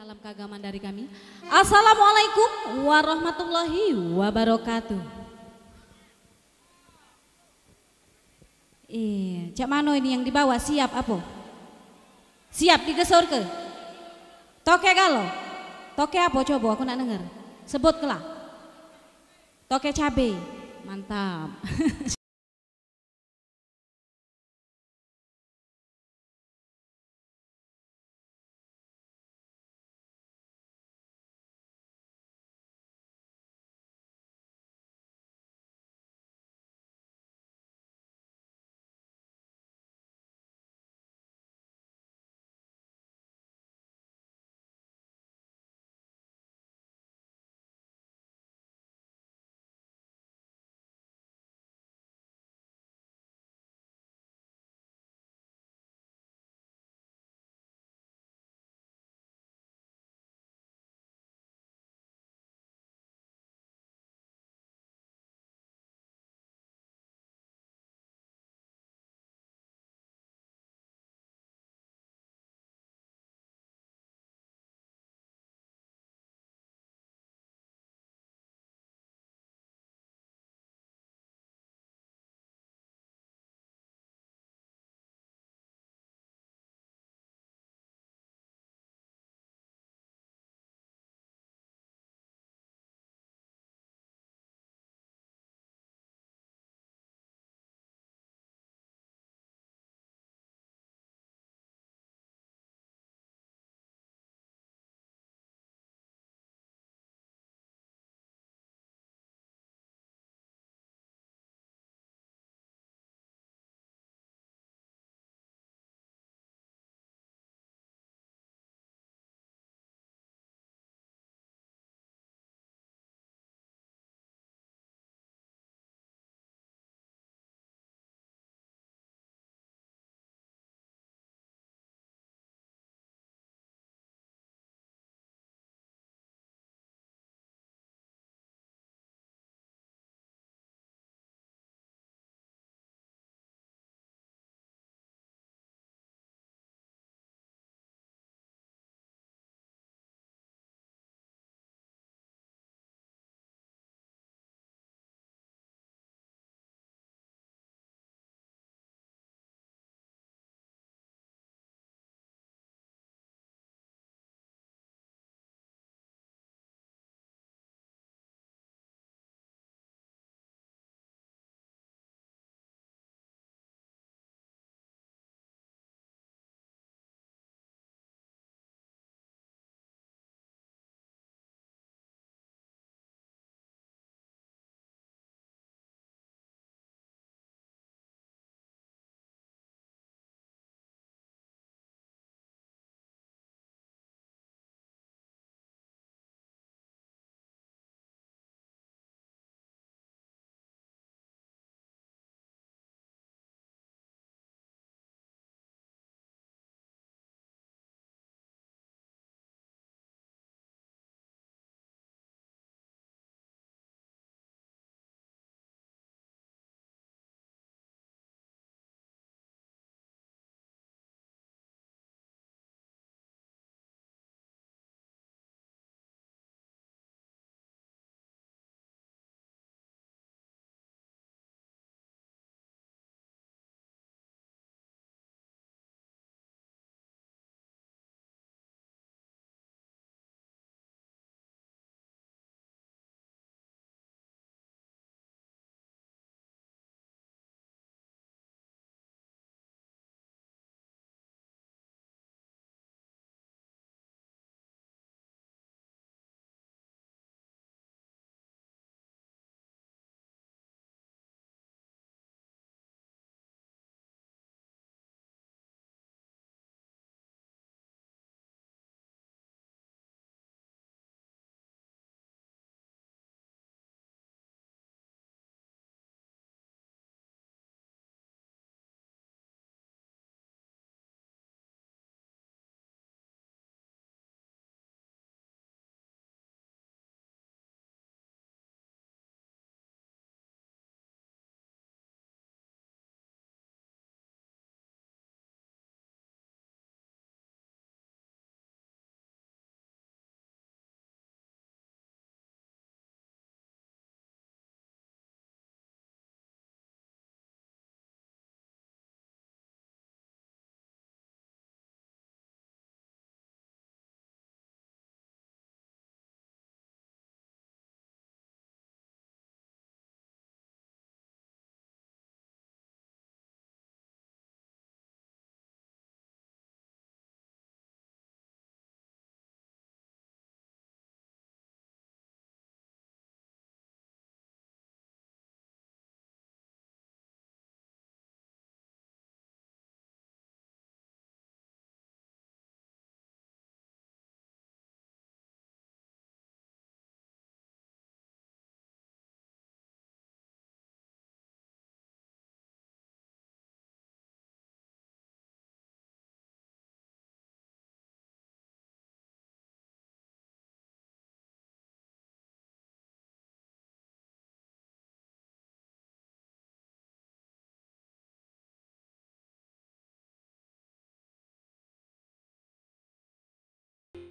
Salam keagamaan dari kami. Assalamualaikum warahmatullahi wabarakatuh. Iya, Cak Mano ini yang dibawa siap apa? Siap digesor ke? Toke galo? Toke apa coba aku nak denger. Sebut kelah. Toke cabe. Mantap.